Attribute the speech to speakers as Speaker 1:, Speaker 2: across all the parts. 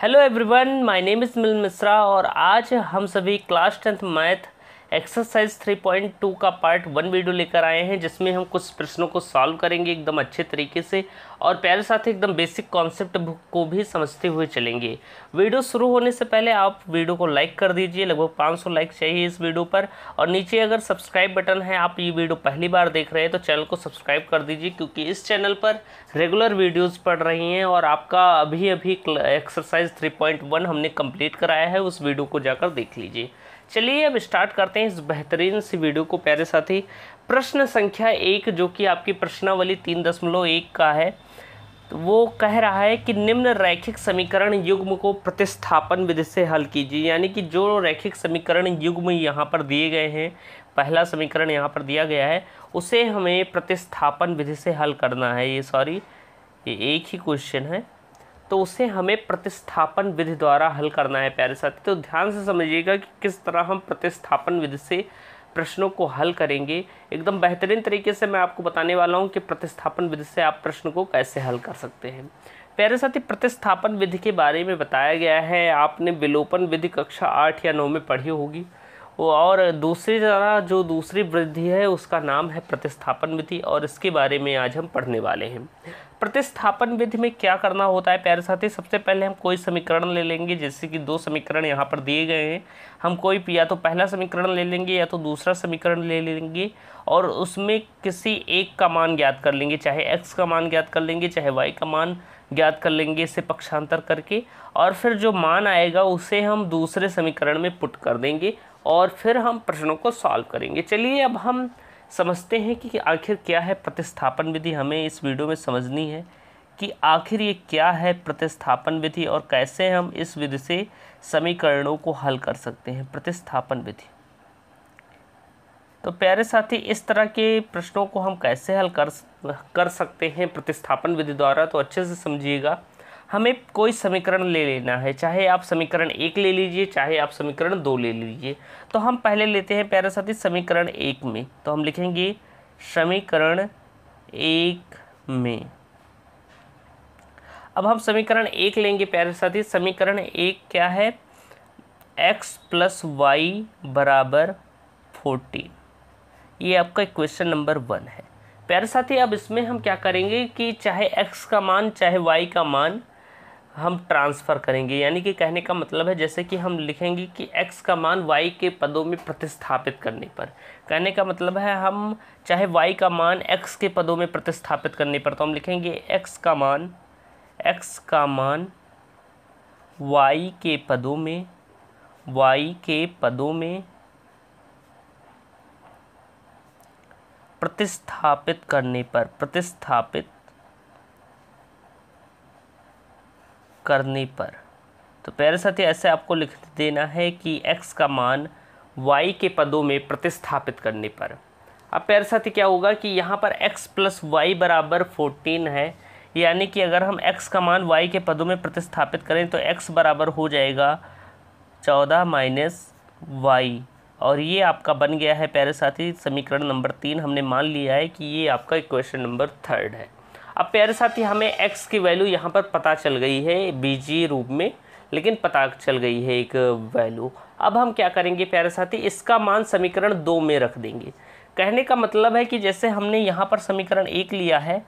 Speaker 1: hello everyone my name is मिल मिश्रा और आज हम सभी क्लास टेंथ मैथ एक्सरसाइज 3.2 का पार्ट वन वीडियो लेकर आए हैं जिसमें हम कुछ प्रश्नों को सॉल्व करेंगे एकदम अच्छे तरीके से और प्यारे साथ एकदम बेसिक कॉन्सेप्ट को भी समझते हुए चलेंगे वीडियो शुरू होने से पहले आप वीडियो को लाइक कर दीजिए लगभग 500 लाइक चाहिए इस वीडियो पर और नीचे अगर सब्सक्राइब बटन है आप ये वीडियो पहली बार देख रहे हैं तो चैनल को सब्सक्राइब कर दीजिए क्योंकि इस चैनल पर रेगुलर वीडियोज़ पड़ रही हैं और आपका अभी अभी एक्सरसाइज थ्री हमने कम्प्लीट कराया है उस वीडियो को जाकर देख लीजिए चलिए अब स्टार्ट करते हैं इस बेहतरीन सी वीडियो को प्यारे साथी प्रश्न संख्या एक जो कि आपकी प्रश्नावली तीन दशमलव एक का है तो वो कह रहा है कि निम्न रैखिक समीकरण युग्म को प्रतिस्थापन विधि से हल कीजिए यानी कि जो रैखिक समीकरण युग्म यहाँ पर दिए गए हैं पहला समीकरण यहाँ पर दिया गया है उसे हमें प्रतिस्थापन विधि से हल करना है ये सॉरी ये एक ही क्वेश्चन है तो उसे हमें प्रतिस्थापन विधि द्वारा हल करना है प्यारे साथी तो ध्यान से समझिएगा कि किस तरह हम प्रतिस्थापन विधि से प्रश्नों को हल करेंगे एकदम बेहतरीन तरीके से मैं आपको बताने वाला हूँ कि प्रतिस्थापन विधि से आप प्रश्न को कैसे हल कर सकते हैं प्यारे साथी प्रतिस्थापन विधि के बारे में बताया गया है आपने विलोपन विधि कक्षा आठ या नौ में पढ़ी होगी और दूसरी तरह जो दूसरी वृद्धि है उसका नाम है प्रतिस्थापन विधि और इसके बारे में आज हम पढ़ने वाले हैं प्रतिस्थापन विधि में क्या करना होता है प्यारे साथी सबसे पहले हम कोई समीकरण ले लेंगे जैसे कि दो समीकरण यहाँ पर दिए गए हैं हम कोई या तो पहला समीकरण ले लेंगे या तो दूसरा समीकरण ले लेंगे और उसमें किसी एक का मान ज्ञात कर लेंगे चाहे एक्स का मान ज्ञात कर लेंगे चाहे वाई का मान ज्ञात कर लेंगे इसे पक्षांतर करके और फिर जो मान आएगा उसे हम दूसरे समीकरण में पुट कर देंगे और फिर हम प्रश्नों को सॉल्व करेंगे चलिए अब हम समझते हैं कि आखिर क्या है प्रतिस्थापन विधि हमें इस वीडियो में समझनी है कि आखिर ये क्या है प्रतिस्थापन विधि और कैसे हम इस विधि से समीकरणों को हल कर सकते हैं प्रतिस्थापन विधि तो प्यारे साथी इस तरह के प्रश्नों को हम कैसे हल कर कर सकते हैं प्रतिस्थापन विधि द्वारा तो अच्छे से समझिएगा हमें कोई समीकरण ले लेना है चाहे आप समीकरण एक ले लीजिए चाहे आप समीकरण दो ले लीजिए तो हम पहले लेते हैं प्यारे साथी समीकरण एक में तो हम लिखेंगे समीकरण एक में अब हम समीकरण एक लेंगे प्यारे साथी समीकरण एक क्या है एक्स प्लस वाई बराबर फोर्टीन ये आपका क्वेश्चन नंबर वन है प्यारे साथी अब इसमें हम क्या करेंगे कि चाहे एक्स का मान चाहे वाई का मान हम ट्रांसफ़र करेंगे यानी कि कहने का मतलब है जैसे कि हम लिखेंगे कि x का मान y के पदों में प्रतिस्थापित करने पर कहने का मतलब है हम चाहे y का मान x के पदों में प्रतिस्थापित करने पर तो हम लिखेंगे x का मान x का मान y के पदों में y के पदों में प्रतिस्थापित करने पर प्रतिस्थापित करने पर तो प्यारे साथी ऐसे आपको लिख देना है कि x का मान y के पदों में प्रतिस्थापित करने पर अब प्यारे साथी क्या होगा कि यहाँ पर x प्लस वाई बराबर फोर्टीन है यानी कि अगर हम x का मान y के पदों में प्रतिस्थापित करें तो x बराबर हो जाएगा चौदह माइनस वाई और ये आपका बन गया है पैर साथी समीकरण नंबर तीन हमने मान लिया है कि ये आपका इक्वेशन नंबर थर्ड है अब प्यारे साथी हमें एक्स की वैल्यू यहाँ पर पता चल गई है बीजी रूप में लेकिन पता चल गई है एक वैल्यू अब हम क्या करेंगे प्यारे साथी इसका मान समीकरण दो में रख देंगे कहने का मतलब है कि जैसे हमने यहाँ पर समीकरण एक लिया है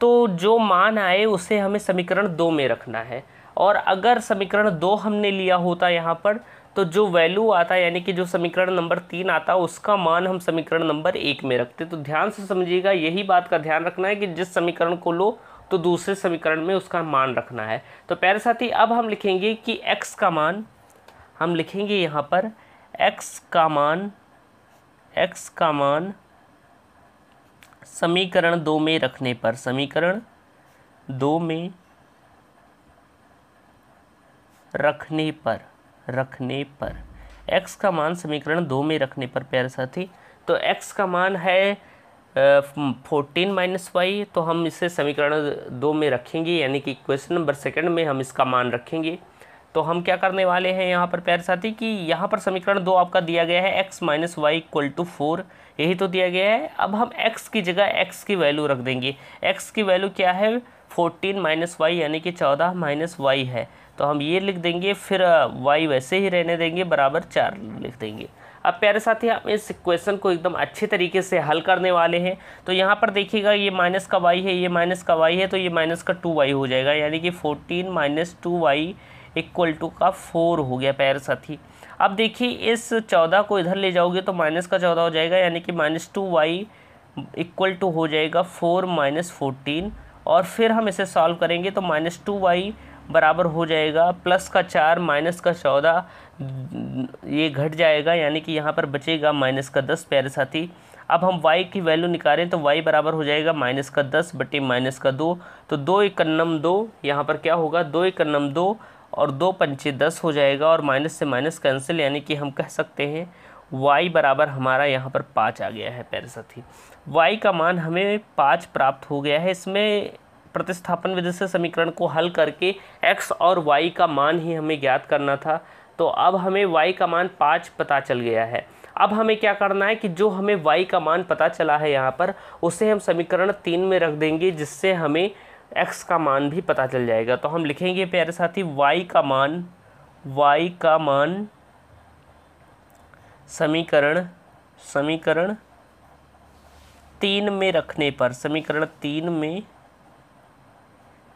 Speaker 1: तो जो मान आए उसे हमें समीकरण दो में रखना है और अगर समीकरण दो हमने लिया होता यहाँ पर तो जो वैल्यू आता है यानी कि जो समीकरण नंबर तीन आता है उसका मान हम समीकरण नंबर एक में रखते तो ध्यान से समझिएगा यही बात का ध्यान रखना है कि जिस समीकरण को लो तो दूसरे समीकरण में उसका मान रखना है तो प्यारे साथी अब हम लिखेंगे कि x का मान हम लिखेंगे यहाँ पर x का मान x का मान समीकरण दो में रखने पर समीकरण दो में रखने पर रखने पर x का मान समीकरण दो में रखने पर प्यारे साथी तो x का मान है फोर्टीन माइनस वाई तो हम इसे समीकरण दो में रखेंगे यानी कि क्वेश्चन नंबर सेकंड में हम इसका मान रखेंगे तो हम क्या करने वाले हैं यहाँ पर प्यारे साथी कि यहाँ पर समीकरण दो आपका दिया गया है x minus y equal to four यही तो दिया गया है अब हम x की जगह x की वैल्यू रख देंगे x की वैल्यू क्या है फोर्टीन माइनस वाई यानी कि चौदह माइनस वाई है तो हम ये लिख देंगे फिर वाई वैसे ही रहने देंगे बराबर चार लिख देंगे अब प्यारे साथी हम इस क्वेश्चन को एकदम अच्छे तरीके से हल करने वाले हैं तो यहाँ पर देखिएगा ये माइनस का वाई है ये माइनस का वाई है तो ये माइनस का टू वाई हो जाएगा यानी कि fourteen minus two y equal to का फोर हो गया प्यारे साथी अब देखिए इस चौदह को इधर ले जाओगे तो माइनस का चौदह हो जाएगा यानी कि minus two y equal to हो जाएगा फोर माइनस फोर्टीन और फिर हम इसे सॉल्व करेंगे तो माइनस टू वाई बराबर हो जाएगा प्लस का चार माइनस का चौदह ये घट जाएगा यानी कि यहाँ पर बचेगा माइनस का दस प्यारे साथी अब हम y की वैल्यू निकालें तो y बराबर हो जाएगा माइनस का दस बटे माइनस का दो तो दो इकन्नम दो यहाँ पर क्या होगा दो इकन्नम दो और दो पंचे दस हो जाएगा और माइनस से माइनस कैंसिल यानी कि हम कह सकते हैं y बराबर हमारा यहाँ पर पाँच आ गया है पैरसाथी y का मान हमें पाँच प्राप्त हो गया है इसमें प्रतिस्थापन विधि से समीकरण को हल करके एक्स और वाई का मान ही हमें ज्ञात करना था तो अब हमें वाई का मान पाँच पता चल गया है अब हमें क्या करना है कि जो हमें वाई का मान पता चला है यहाँ पर उसे हम समीकरण तीन में रख देंगे जिससे हमें एक्स का मान भी पता चल जाएगा तो हम लिखेंगे प्यारे साथी वाई का मान वाई का मान समीकरण समीकरण तीन में रखने पर समीकरण तीन में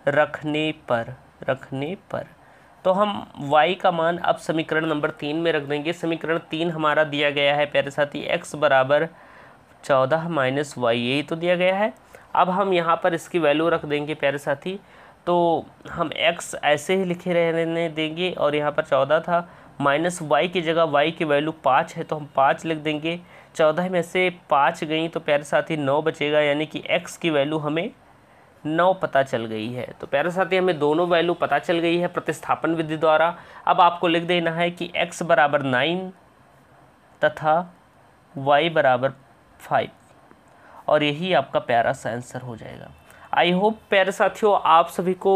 Speaker 1: रखने पर रखने पर तो हम y का मान अब समीकरण नंबर तीन में रख देंगे समीकरण तीन हमारा दिया गया है प्यारे साथी x बराबर चौदह माइनस वाई यही तो दिया गया है अब हम यहाँ पर इसकी वैल्यू रख देंगे प्यारे साथी तो हम x ऐसे ही लिखे रहने देंगे और यहाँ पर चौदह था माइनस वाई की जगह वाई की वैल्यू पाँच है तो हम पाँच लिख देंगे चौदह में से पाँच गई तो प्यारे साथी नौ बचेगा यानी कि एक्स की वैल्यू हमें नौ पता चल गई है तो प्यारे साथी हमें दोनों वैल्यू पता चल गई है प्रतिस्थापन विधि द्वारा अब आपको लिख देना है कि x बराबर नाइन तथा y बराबर फाइव और यही आपका प्यारा सा आंसर हो जाएगा आई होप प्यारे साथियों आप सभी को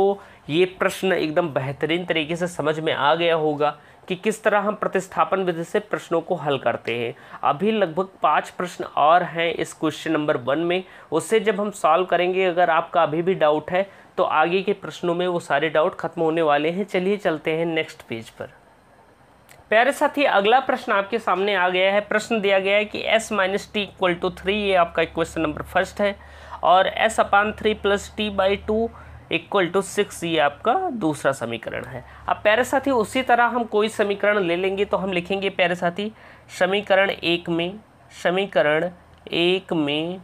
Speaker 1: ये प्रश्न एकदम बेहतरीन तरीके से समझ में आ गया होगा कि किस तरह हम प्रतिस्थापन विधि से प्रश्नों को हल करते हैं अभी लगभग पाँच प्रश्न और हैं इस क्वेश्चन नंबर वन में उससे जब हम सॉल्व करेंगे अगर आपका अभी भी डाउट है तो आगे के प्रश्नों में वो सारे डाउट खत्म होने वाले हैं चलिए चलते हैं नेक्स्ट पेज पर प्यारे साथी अगला प्रश्न आपके सामने आ गया है प्रश्न दिया गया है कि s minus t equal to three ये आपका क्वेश्चन नंबर फर्स्ट है और s upon three plus t by two equal to six ये आपका दूसरा समीकरण है अब साथी उसी तरह हम कोई समीकरण ले लेंगे तो हम लिखेंगे साथी समीकरण एक में समीकरण एक में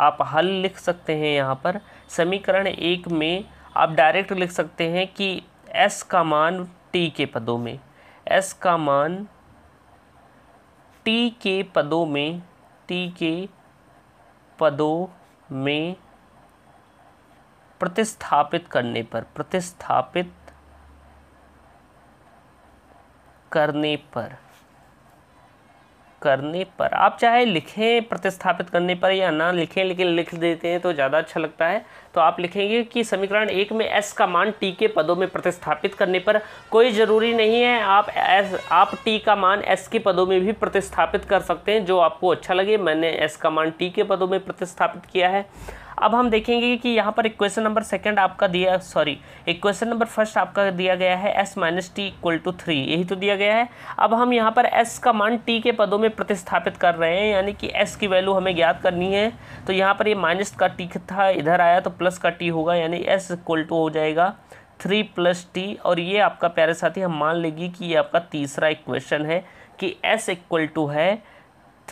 Speaker 1: आप हल लिख सकते हैं यहाँ पर समीकरण एक में आप डायरेक्ट लिख सकते हैं कि एस का मान टी के पदों में एस का मान टी के पदों में टी के पदों में प्रतिस्थापित करने पर प्रतिस्थापित करने पर करने पर आप चाहे लिखें प्रतिस्थापित करने पर या ना लिखें लेकिन लिख देते हैं तो ज़्यादा अच्छा लगता है तो आप लिखेंगे कि समीकरण एक में एस का मान टी के पदों में प्रतिस्थापित करने पर कोई ज़रूरी नहीं है आप एस आप टी का मान एस के पदों में भी प्रतिस्थापित कर सकते हैं जो आपको अच्छा लगे मैंने एस का मान टी के पदों में प्रतिस्थापित किया है अब हम देखेंगे कि यहाँ पर इक्वेशन नंबर सेकंड आपका दिया सॉरी इक्वेशन नंबर फर्स्ट आपका दिया गया है s minus t equal to three यही तो दिया गया है अब हम यहाँ पर एस का मान टी के पदों में प्रतिस्थापित कर रहे हैं यानी कि एस की वैल्यू हमें ज्ञात करनी है तो यहाँ पर ये माइनस का टी था इधर आया तो प्लस का टी होगा यानी एस इक्वल टू हो जाएगा थ्री प्लस टी और ये आपका प्यारे साथी हम मान लेंगे कि ये आपका तीसरा इक्वेशन है कि एस इक्वल टू है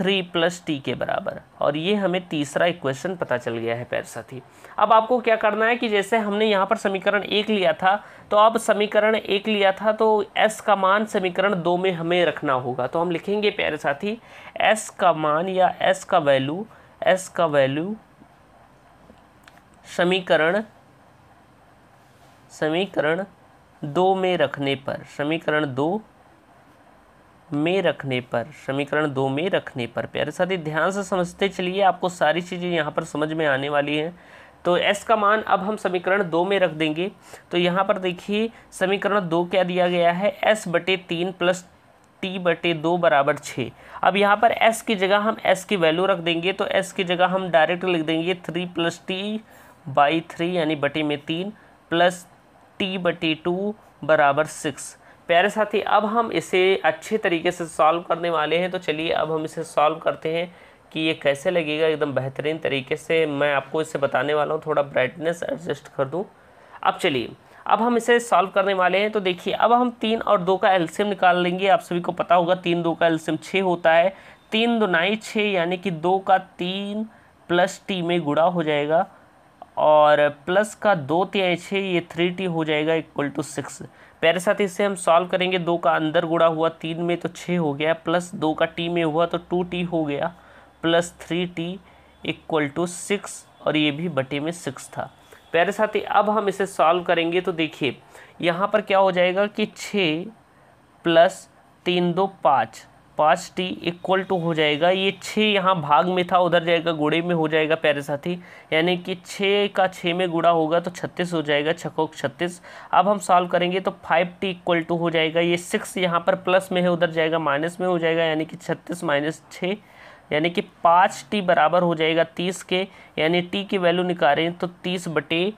Speaker 1: थ्री प्लस टी के बराबर और ये हमें तीसरा इक्वेशन पता चल गया है पैर साथी अब आपको क्या करना है कि जैसे हमने यहाँ पर समीकरण एक लिया था तो अब समीकरण एक लिया था तो एस का मान समीकरण दो में हमें रखना होगा तो हम लिखेंगे प्यारे साथी एस का मान या एस का वैल्यू एस का वैल्यू समीकरण समीकरण दो में रखने पर समीकरण दो में रखने पर समीकरण दो में रखने पर प्यारे साथी ध्यान से समझते चलिए आपको सारी चीज़ें यहाँ पर समझ में आने वाली हैं तो s का मान अब हम समीकरण दो में रख देंगे तो यहाँ पर देखिए समीकरण दो क्या दिया गया है s बटे तीन प्लस टी बटे दो बराबर छः अब यहाँ पर s की जगह हम s की वैल्यू रख देंगे तो s की जगह हम डायरेक्ट लिख देंगे three plus t by three यानी बटे में तीन प्लस टी बटे टू बराबर सिक्स प्यारे साथी अब हम इसे अच्छे तरीके से सॉल्व करने वाले हैं तो चलिए अब हम इसे सॉल्व करते हैं कि ये कैसे लगेगा एकदम बेहतरीन तरीके से मैं आपको इसे बताने वाला हूँ थोड़ा ब्राइटनेस एडजस्ट कर दूँ अब चलिए अब हम इसे सॉल्व करने वाले हैं तो देखिए अब हम तीन और दो का एल्सियम निकाल लेंगे आप सभी को पता होगा तीन दो का एल्सियम छः होता है तीन दो नाई छः यानी कि दो का तीन प्लस टी में गुड़ा हो जाएगा और प्लस का दो तिहाई छः ये थ्री टी हो जाएगा इक्वल टू सिक्स पहले साथ इससे हम सॉल्व करेंगे दो का अंदर गुड़ा हुआ तीन में तो छः हो गया प्लस दो का टी में हुआ तो टू टी हो गया plus three t equal to six और ये भी बटे में सिक्स था प्यारे साथी अब हम इसे सॉल्व करेंगे तो देखिए यहाँ पर क्या हो जाएगा कि छः प्लस तीन दो पाँच पाँच टी इक्वल टू हो जाएगा ये छः यहाँ भाग में था उधर जाएगा गुड़े में हो जाएगा प्यारे साथी यानी कि छः का छः में गुड़ा होगा तो छत्तीस हो जाएगा छकोक छत्तीस अब हम सॉल्व करेंगे तो फाइव टी इक्वल टू हो जाएगा ये सिक्स यहाँ पर प्लस में है उधर जाएगा माइनस में हो जाएगा यानी कि छत्तीस माइनस छः यानी कि पाँच टी बराबर हो जाएगा तीस के यानी टी की वैल्यू निकालें तो तीस बटे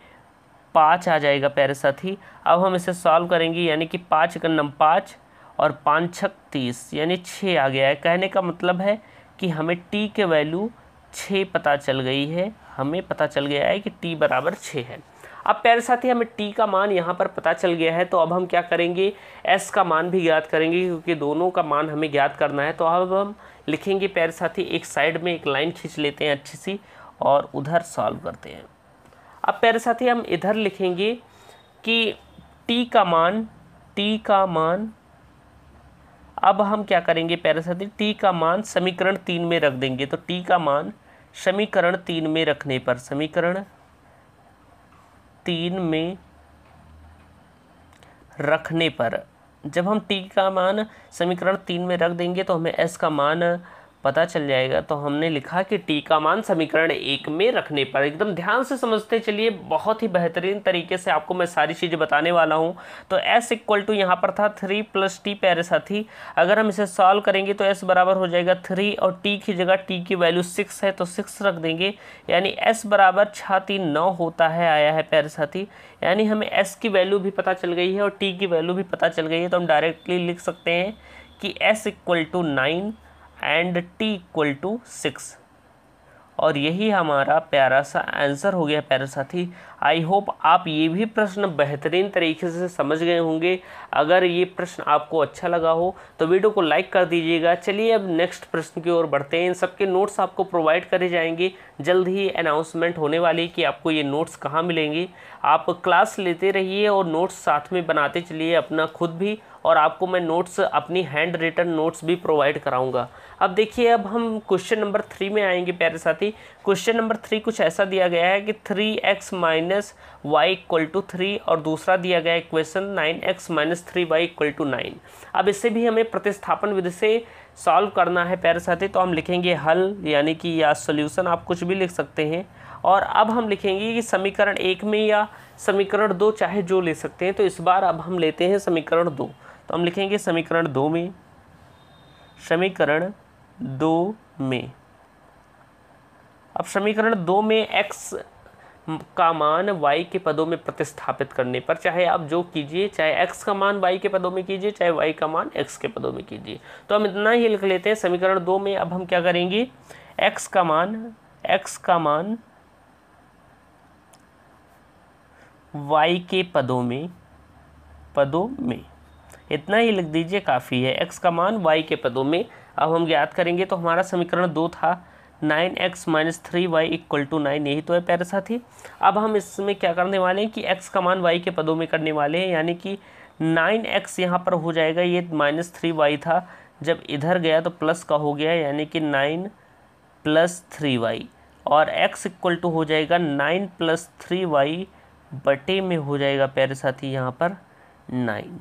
Speaker 1: पाँच आ जाएगा प्यारे साथी अब हम इसे सॉल्व करेंगे यानी कि पाँच कन्नम पाँच और पाँच छक तीस यानी छः आ गया है कहने का मतलब है कि हमें टी के वैल्यू छः पता चल गई है हमें पता चल गया है कि टी बराबर छः है अब प्यारे साथी हमें टी का मान यहाँ पर पता चल गया है तो अब हम क्या करेंगे एस का मान भी ज्ञात करेंगे क्योंकि दोनों का मान हमें ज्ञात करना है तो अब हम लिखेंगे प्यारे साथी एक साइड में एक लाइन खींच लेते हैं अच्छी सी और उधर सॉल्व करते हैं अब प्यारे साथी हम इधर लिखेंगे कि टी का मान टी का मान अब हम क्या करेंगे प्यारे साथी टी का मान समीकरण तीन में रख देंगे तो टी का मान समीकरण तीन में रखने पर समीकरण तीन में रखने पर जब हम टी का मान समीकरण तीन में रख देंगे तो हमें एस का मान पता चल जाएगा तो हमने लिखा कि टी का मान समीकरण एक में रखने पर एकदम ध्यान से समझते चलिए बहुत ही बेहतरीन तरीके से आपको मैं सारी चीज़ें बताने वाला हूँ तो एस इक्वल टू यहाँ पर था थ्री प्लस टी प्यारे साथी अगर हम इसे सॉल्व करेंगे तो एस बराबर हो जाएगा थ्री और टी की जगह टी की वैल्यू सिक्स है तो सिक्स रख देंगे यानी एस बराबर छाती नौ होता है आया है प्यारे साथी यानी हमें एस की वैल्यू भी पता चल गई है और टी की वैल्यू भी पता चल गई है तो हम डायरेक्टली लिख सकते हैं कि s equal to nine and t equal to six और यही हमारा प्यारा सा आंसर हो गया प्यारे साथी आई होप आप ये भी प्रश्न बेहतरीन तरीके से समझ गए होंगे अगर ये प्रश्न आपको अच्छा लगा हो तो वीडियो को लाइक कर दीजिएगा चलिए अब नेक्स्ट प्रश्न की ओर बढ़ते हैं इन सबके नोट्स आपको प्रोवाइड करे जाएंगे जल्द ही अनाउंसमेंट होने वाली कि आपको ये नोट्स कहाँ मिलेंगे आप क्लास लेते रहिए और नोट्स साथ में बनाते चलिए अपना खुद भी और आपको मैं नोट्स अपनी हैंड रिटन नोट्स भी प्रोवाइड कराऊंगा अब देखिए अब हम क्वेश्चन नंबर थ्री में आएंगे प्यारे साथी क्वेश्चन नंबर थ्री कुछ ऐसा दिया गया है कि three x minus minus y equal to three और दूसरा दिया गया equation nine x minus three y equal to nine अब इसे भी हमें प्रतिस्थापन विधि से सॉल्व करना है प्यारे साथी तो हम लिखेंगे हल यानी कि या सोल्यूशन आप कुछ भी लिख सकते हैं और अब हम लिखेंगे कि समीकरण एक में या समीकरण दो चाहे जो ले सकते हैं तो इस बार अब हम लेते हैं समीकरण दो तो हम लिखेंगे समीकरण दो में समीकरण दो में अब समीकरण दो में x का मान y के पदों में प्रतिस्थापित करने पर चाहे आप जो कीजिए चाहे x का मान y के पदों में कीजिए चाहे y का मान x के पदों में कीजिए तो हम इतना ही लिख लेते हैं समीकरण दो में अब हम क्या करेंगे x का मान x का मान y के पदों में पदों में इतना ही लिख दीजिए काफ़ी है x का मान y के पदों में अब हम ज्ञात करेंगे तो हमारा समीकरण दो था nine x minus three y equal to nine यही तो है प्यारे साथी अब हम इसमें क्या करने वाले हैं कि एक्स का मान वाई के पदों में करने वाले हैं यानी कि नाइन एक्स यहाँ पर हो जाएगा ये माइनस थ्री वाई था जब इधर गया तो प्लस का हो गया यानी कि नाइन प्लस थ्री वाई और x इक्वल टू हो जाएगा नाइन प्लस थ्री वाई बटे में हो जाएगा प्यारे साथी यहाँ पर नाइन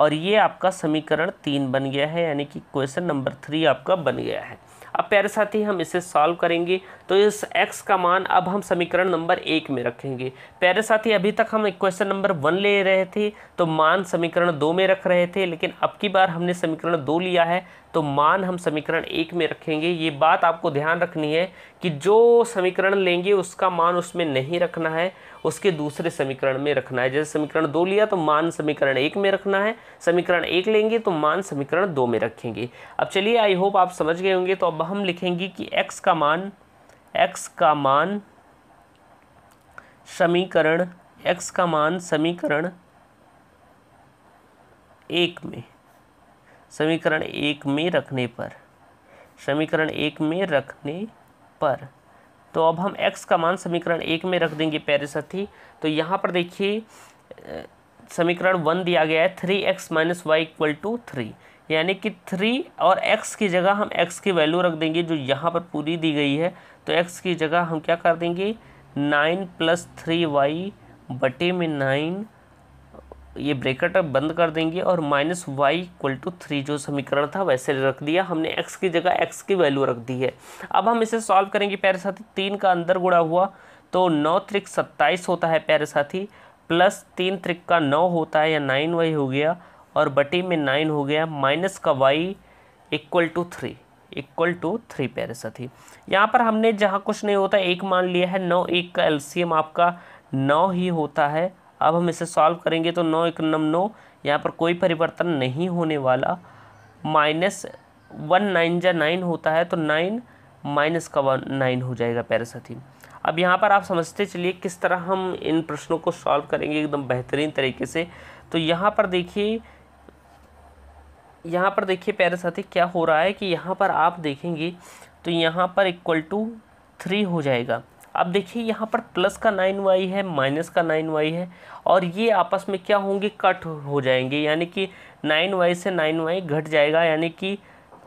Speaker 1: और ये आपका समीकरण तीन बन गया है यानी कि क्वेश्चन नंबर थ्री आपका बन गया है अब प्यारे साथी हम इसे सॉल्व करेंगे तो इस x का मान अब हम समीकरण नंबर एक में रखेंगे प्यारे साथी अभी तक हम क्वेश्चन नंबर वन ले रहे थे तो मान समीकरण दो में रख रहे थे लेकिन अब की बार हमने समीकरण दो लिया है तो मान हम समीकरण एक में रखेंगे ये बात आपको ध्यान रखनी है कि जो समीकरण लेंगे उसका मान उसमें नहीं रखना है उसके दूसरे समीकरण में रखना है जैसे समीकरण दो लिया तो मान समीकरण एक में रखना है समीकरण एक लेंगे तो मान समीकरण दो में रखेंगे अब चलिए आई होप आप समझ गए होंगे तो अब हम लिखेंगे कि एक्स का मान एक्स का मान समीकरण एक्स का मान समीकरण एक में समीकरण एक में रखने पर समीकरण एक में रखने पर तो अब हम x का मान समीकरण एक में रख देंगे पैर सथी तो यहाँ पर देखिए समीकरण वन दिया गया है three x minus y equal to three यानी कि थ्री और x की जगह हम x की वैल्यू रख देंगे जो यहाँ पर पूरी दी गई है तो x की जगह हम क्या कर देंगे नाइन प्लस थ्री वाई बटे में नाइन ये ब्रेकेट अब बंद कर देंगे और minus y equal to three जो समीकरण था वैसे रख दिया हमने एक्स की जगह एक्स की वैल्यू रख दी है अब हम इसे सॉल्व करेंगे प्यारे साथी तीन का अंदर गुड़ा हुआ तो नौ त्रिक सत्ताईस होता है प्यारे साथी प्लस तीन त्रिक का नौ होता है या नाइन वाई हो गया और बटी में नाइन हो गया माइनस का y equal to three equal to three प्यारे साथी यहाँ पर हमने जहाँ कुछ नहीं होता एक मान लिया है नौ एक का एलसीएम आपका नौ ही होता है अब हम इसे सॉल्व करेंगे तो नौ एक नम नौ यहाँ पर कोई परिवर्तन नहीं होने वाला माइनस वन नाइन जा नाइन होता है तो नाइन माइनस का वन नाइन हो जाएगा पैरासथी अब यहाँ पर आप समझते चलिए किस तरह हम इन प्रश्नों को सॉल्व करेंगे एकदम बेहतरीन तरीके से तो यहाँ पर देखिए यहाँ पर देखिए प्यारे साथी क्या हो रहा है कि यहाँ पर आप देखेंगे तो यहाँ पर इक्वल टू थ्री हो जाएगा अब देखिए यहाँ पर प्लस का नाइन वाई है माइनस का नाइन वाई है और ये आपस में क्या होंगे कट हो जाएंगे यानी कि नाइन वाई से नाइन वाई घट जाएगा यानी कि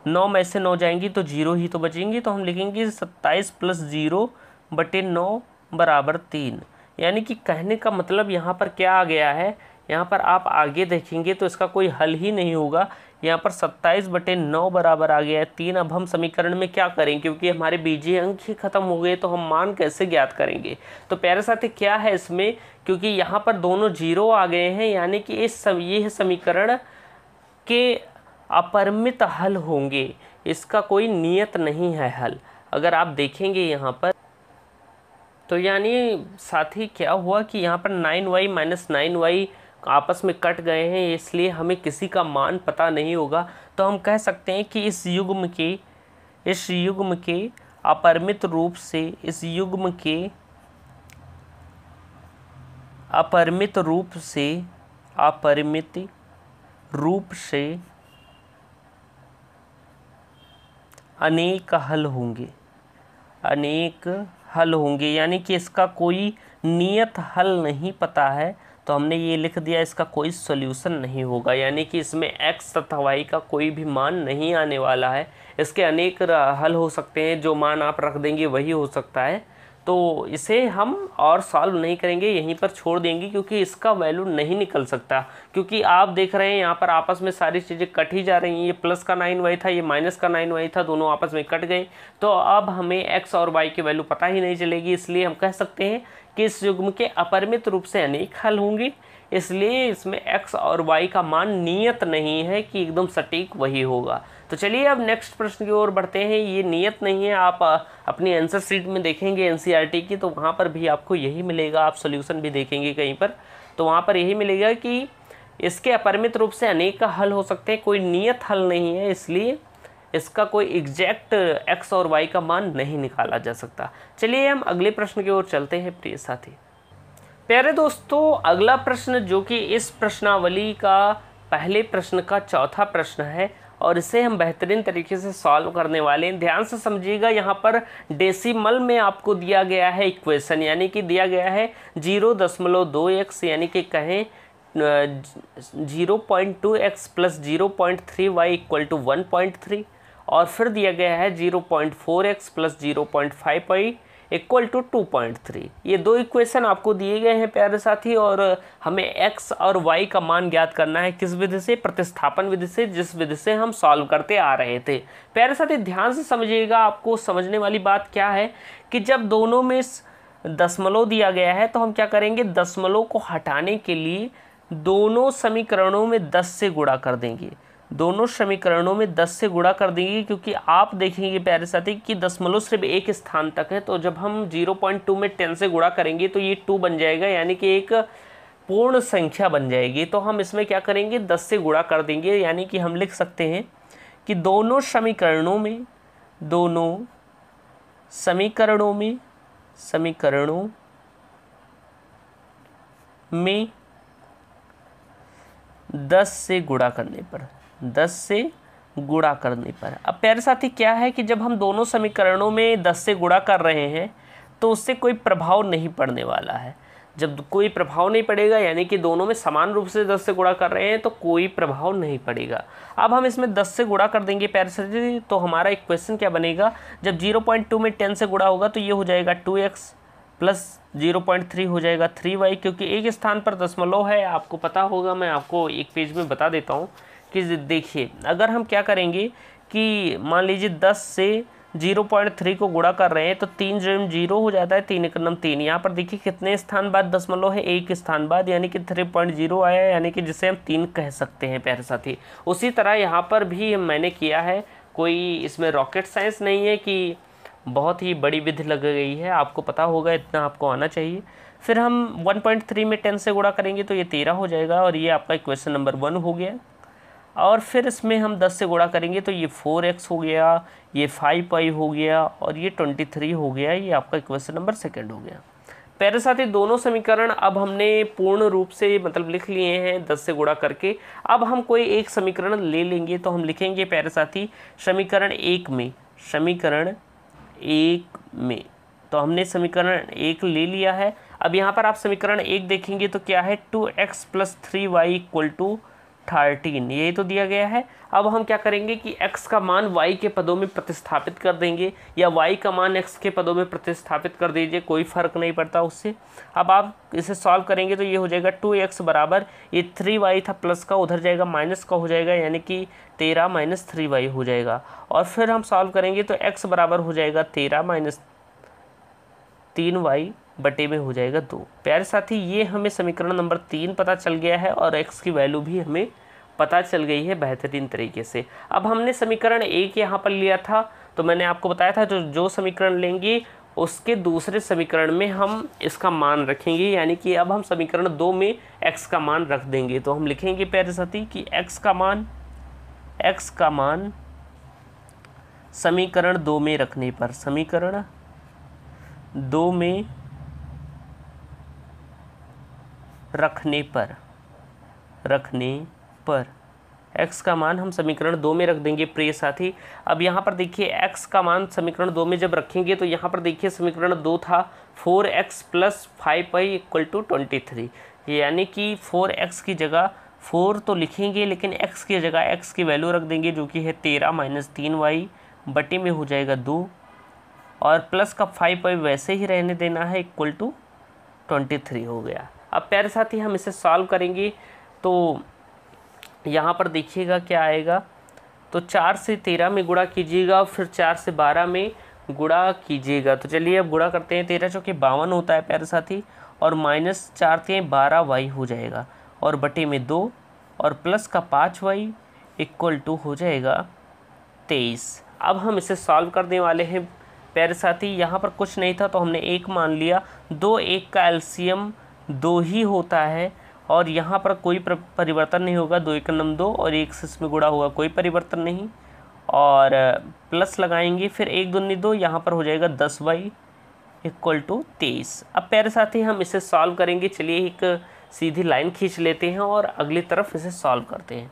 Speaker 1: नौ में से नौ जाएंगी तो जीरो ही तो बचेंगी तो हम लिखेंगे सत्ताईस प्लस जीरो बटे नौ बराबर तीन यानी कि कहने का मतलब यहाँ पर क्या आ गया है यहाँ पर आप आगे देखेंगे तो इसका कोई हल ही नहीं होगा यहाँ पर सत्ताईस बटे नौ बराबर आ गया है तीन अब हम समीकरण में क्या करें क्योंकि हमारे बीजे अंक ही खत्म हो गए तो हम मान कैसे ज्ञात करेंगे तो प्यारे साथी क्या है इसमें क्योंकि यहाँ पर दोनों जीरो आ गए हैं यानी कि इस सम ये समीकरण के अपरिमित हल होंगे इसका कोई नियत नहीं है हल अगर आप देखेंगे यहाँ पर तो यानी साथ ही क्या हुआ कि यहाँ पर nine y minus nine y आपस में कट गए हैं इसलिए हमें किसी का मान पता नहीं होगा तो हम कह सकते हैं कि इस युग्म के इस युग्म के अपरिमित रूप से इस युग्म के अपरिमित रूप से अपरिमित रूप से अनेक हल होंगे अनेक हल होंगे यानी कि इसका कोई नियत हल नहीं पता है तो हमने ये लिख दिया इसका कोई सोल्यूसन नहीं होगा यानी कि इसमें एक्स तथा वाई का कोई भी मान नहीं आने वाला है इसके अनेक हल हो सकते हैं जो मान आप रख देंगे वही हो सकता है तो इसे हम और सॉल्व नहीं करेंगे यहीं पर छोड़ देंगे क्योंकि इसका वैल्यू नहीं निकल सकता क्योंकि आप देख रहे हैं यहाँ पर आपस में सारी चीज़ें कट ही जा रही हैं ये प्लस का नाइन वाई था ये माइनस का नाइन वाई था दोनों आपस में कट गए तो अब हमें एक्स और वाई की वैल्यू पता ही नहीं चलेगी इसलिए हम कह सकते हैं कि इस युग्म के अपरिमित रूप से अनेक हल होंगे इसलिए इसमें एक्स और वाई का मान नियत नहीं है कि एकदम सटीक वही होगा तो चलिए अब नेक्स्ट प्रश्न की ओर बढ़ते हैं ये नियत नहीं है आप अपनी आंसर शीट में देखेंगे एनसीईआरटी e की तो वहाँ पर भी आपको यही मिलेगा आप सोल्यूशन भी देखेंगे कहीं पर तो वहाँ पर यही मिलेगा कि इसके अपरिमित रूप से अनेक का हल हो सकते हैं कोई नियत हल नहीं है इसलिए इसका कोई एग्जैक्ट एक्स और वाई का मान नहीं निकाला जा सकता चलिए हम अगले प्रश्न की ओर चलते हैं प्रिय साथी प्यारे दोस्तों अगला प्रश्न जो कि इस प्रश्नावली का पहले प्रश्न का चौथा प्रश्न है और इसे हम बेहतरीन तरीके से सॉल्व करने वाले हैं ध्यान से समझिएगा यहाँ पर डेसिमल में आपको दिया गया है इक्वेशन यानी कि दिया गया है जीरो दशमलव दो एक्स यानी कि कहें zero point two x plus zero point three y equal to one point three और फिर दिया गया है zero point four x plus zero point five y equal to two point three ये दो इक्वेशन आपको दिए गए हैं प्यारे साथी और हमें एक्स और वाई का मान ज्ञात करना है किस विधि से प्रतिस्थापन विधि से जिस विधि से हम सॉल्व करते आ रहे थे प्यारे साथी ध्यान से समझिएगा आपको समझने वाली बात क्या है कि जब दोनों में दशमलव दिया गया है तो हम क्या करेंगे दशमलव को हटाने के लिए दोनों समीकरणों में दस से गुणा कर देंगे दोनों समीकरणों में दस से गुणा कर देंगे क्योंकि आप देखेंगे प्यारे साथी कि दसमलव सिर्फ एक स्थान तक है तो जब हम जीरो पॉइंट टू में टेन से गुणा करेंगे तो ये टू बन जाएगा यानी कि एक पूर्ण संख्या बन जाएगी तो हम इसमें क्या करेंगे दस से गुणा कर देंगे यानी कि हम लिख सकते हैं कि दोनों समीकरणों में दोनों समीकरणों में समीकरणों में दस से गुणा करने पर दस से गुणा करने पर अब प्यारे साथी क्या है कि जब हम दोनों समीकरणों में दस से गुणा कर रहे हैं तो उससे कोई प्रभाव नहीं पड़ने वाला है जब कोई प्रभाव नहीं पड़ेगा यानी कि दोनों में समान रूप से दस से गुणा कर रहे हैं तो कोई प्रभाव नहीं पड़ेगा अब हम इसमें दस से गुणा कर देंगे साथी तो हमारा एक क्वेश्चन क्या बनेगा जब जीरो पॉइंट टू में टेन से गुणा होगा तो ये हो जाएगा two x plus zero point three हो जाएगा थ्री वाई क्योंकि एक स्थान पर दशमलव है आपको पता होगा मैं आपको एक पेज में बता देता हूँ कि देखिए अगर हम क्या करेंगे कि मान लीजिए दस से जीरो पॉइंट थ्री को गुड़ा कर रहे हैं तो तीन जो जीरो हो जाता है तीन एकदम तीन यहाँ पर देखिए कितने स्थान बाद दसमलव है एक स्थान बाद यानी कि थ्री पॉइंट जीरो आया यानी कि जिसे हम तीन कह सकते हैं प्यारे साथी उसी तरह यहाँ पर भी मैंने किया है कोई इसमें रॉकेट साइंस नहीं है कि बहुत ही बड़ी विधि लग गई है आपको पता होगा इतना आपको आना चाहिए फिर हम वन में टेन से गुड़ा करेंगे तो ये तेरह हो जाएगा और ये आपका क्वेश्चन नंबर वन हो गया और फिर इसमें हम 10 से गुणा करेंगे तो ये 4x हो गया ये 5y हो गया और ये 23 हो गया ये आपका क्वेश्चन नंबर सेकंड हो गया पहले साथ ही दोनों समीकरण अब हमने पूर्ण रूप से मतलब लिख लिए हैं दस से गुणा करके अब हम कोई एक समीकरण ले लेंगे तो हम लिखेंगे पहले साथ ही समीकरण एक में समीकरण एक में तो हमने समीकरण एक ले लिया है अब यहाँ पर आप समीकरण एक देखेंगे तो क्या है two x plus three y equal to thirteen ये तो दिया गया है अब हम क्या करेंगे कि x का मान y के पदों में प्रतिस्थापित कर देंगे या y का मान x के पदों में प्रतिस्थापित कर दीजिए कोई फ़र्क नहीं पड़ता उससे अब आप इसे सॉल्व करेंगे तो ये हो जाएगा टू एक्स बराबर ये थ्री वाई था प्लस का उधर जाएगा माइनस का हो जाएगा यानी कि तेरह माइनस थ्री वाई हो जाएगा और फिर हम सॉल्व करेंगे तो एक्स बराबर हो जाएगा तेरह माइनस तीन वाई बटे में हो जाएगा दो प्यारे साथी ये हमें समीकरण नंबर तीन पता चल गया है और एक्स की वैल्यू भी हमें पता चल गई है बेहतरीन तरीके से अब हमने समीकरण एक यहाँ पर लिया था तो मैंने आपको बताया था जो जो समीकरण लेंगे उसके दूसरे समीकरण में हम इसका मान रखेंगे यानी कि अब हम समीकरण दो में x का मान रख देंगे तो हम लिखेंगे प्यारे साथी कि x का मान x का मान समीकरण दो में रखने पर समीकरण दो में रखने पर रखने पर x का मान हम समीकरण दो में रख देंगे प्रिय साथी अब यहाँ पर देखिए x का मान समीकरण दो में जब रखेंगे तो यहाँ पर देखिए समीकरण दो था फोर एक्स प्लस फाइव पाई इक्वल टू ट्वेंटी थ्री यानी कि फोर एक्स की जगह फोर तो लिखेंगे लेकिन एक्स की जगह एक्स की वैल्यू रख देंगे जो कि है तेरह माइनस तीन वाई बटे में हो जाएगा दो और प्लस का फाइव पाई वैसे ही रहने देना है इक्वल टू ट्वेंटी थ्री हो गया अब प्यारे साथी हम इसे सॉल्व करेंगे तो यहाँ पर देखिएगा क्या आएगा तो चार से तेरह में गुड़ा कीजिएगा फिर चार से बारह में गुड़ा कीजिएगा तो चलिए अब गुड़ा करते हैं तेरह चौके बावन होता है प्यारे साथी और माइनस चार ते बारह वाई हो जाएगा और बटे में दो और प्लस का पाँच वाई इक्वल टू हो जाएगा तेईस अब हम इसे सॉल्व करने वाले हैं प्यारे साथी यहाँ पर कुछ नहीं था तो हमने एक मान लिया दो एक का एल्सीयम दो ही होता है और यहाँ पर कोई परिवर्तन नहीं होगा दो एक नम दो और एक से इसमें गुड़ा होगा कोई परिवर्तन नहीं और प्लस लगाएंगे फिर एक दूनी दो यहाँ पर हो जाएगा दस बाई इक्वल टू तेईस अब साथ ही हम इसे सॉल्व करेंगे चलिए एक सीधी लाइन खींच लेते हैं और अगली तरफ इसे सॉल्व करते हैं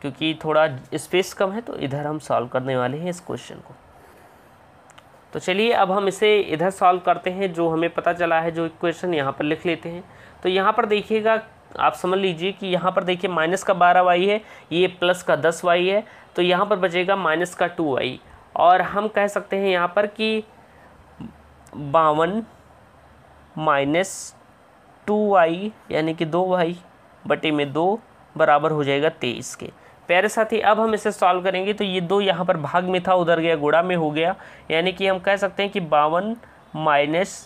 Speaker 1: क्योंकि थोड़ा स्पेस कम है तो इधर हम सॉल्व करने वाले हैं इस क्वेश्चन को तो चलिए अब हम इसे इधर सॉल्व करते हैं जो हमें पता चला है जो इक्वेशन यहाँ पर लिख लेते हैं तो यहाँ पर देखिएगा आप समझ लीजिए कि यहाँ पर देखिए माइनस का बारह वाई है ये प्लस का दस वाई है तो यहाँ पर बचेगा माइनस का टू वाई और हम कह सकते हैं यहाँ पर कि बावन माइनस टू वाई यानी कि दो वाई बटे में दो बराबर हो जाएगा तेईस के प्यारे साथी अब हम इसे सॉल्व करेंगे तो ये दो यहाँ पर भाग में था उधर गया गुड़ा में हो गया यानी कि हम कह सकते हैं कि बावन माइनस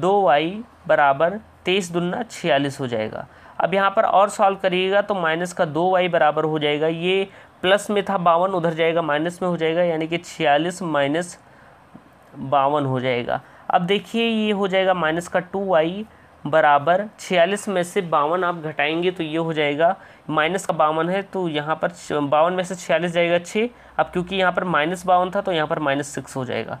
Speaker 1: दो वाई बराबर तेईस दुना छियालीस हो जाएगा अब यहाँ पर और सॉल्व करिएगा तो माइनस का दो वाई बराबर हो जाएगा ये प्लस में था बावन उधर जाएगा माइनस में हो जाएगा यानी कि छियालीस माइनस बावन हो जाएगा अब देखिए ये हो जाएगा माइनस का टू वाई बराबर छियालीस में से बावन आप घटाएंगे तो ये हो जाएगा माइनस का बावन है तो यहाँ पर बावन में से छियालीस जाएगा छः अब क्योंकि यहाँ पर माइनस बावन था तो यहाँ पर माइनस सिक्स हो जाएगा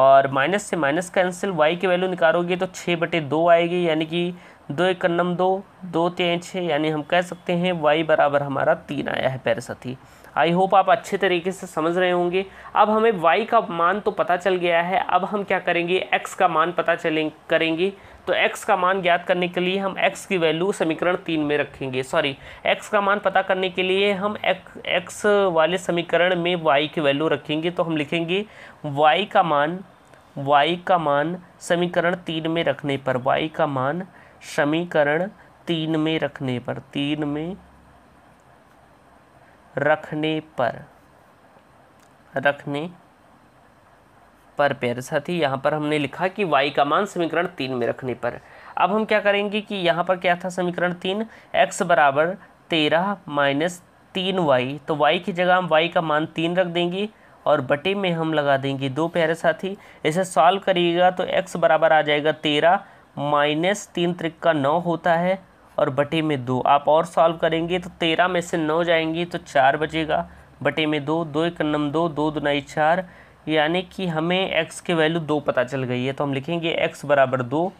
Speaker 1: और माइनस से माइनस कैंसिल वाई की वैल्यू निकालोगे तो छः बटे दो आएगी यानी कि दो एक कन्नम दो दो तीन छः यानी हम कह सकते हैं वाई बराबर हमारा तीन आया है पैर साथी आई होप आप अच्छे तरीके से समझ रहे होंगे अब हमें वाई का मान तो पता चल गया है अब हम क्या करेंगे एक्स का मान पता चलें करेंगे तो x का मान ज्ञात करने के लिए हम x की वैल्यू समीकरण तीन में रखेंगे सॉरी x का मान पता करने के लिए हम x वाले समीकरण में y की वैल्यू रखेंगे तो हम लिखेंगे y का मान y का मान समीकरण तीन में रखने पर y का मान समीकरण तीन में रखने पर तीन में रखने पर रखने पर पेयर साथ ही यहाँ पर हमने लिखा कि y का मान समीकरण तीन में रखने पर अब हम क्या करेंगे कि यहाँ पर क्या था समीकरण तीन x बराबर तेरह माइनस तीन वाई तो y की जगह हम y का मान तीन रख देंगे और बटे में हम लगा देंगे दो प्यारे साथी इसे सॉल्व करिएगा तो x बराबर आ जाएगा तेरह माइनस तीन त्रिक का नौ होता है और बटे में दो आप और सॉल्व करेंगे तो तेरह में से नौ जाएंगे तो चार बचेगा बटे में दो दो एक नम दो दो दुनाई चार यानी कि हमें x के वैल्यू दो पता चल गई है तो हम लिखेंगे x बराबर दो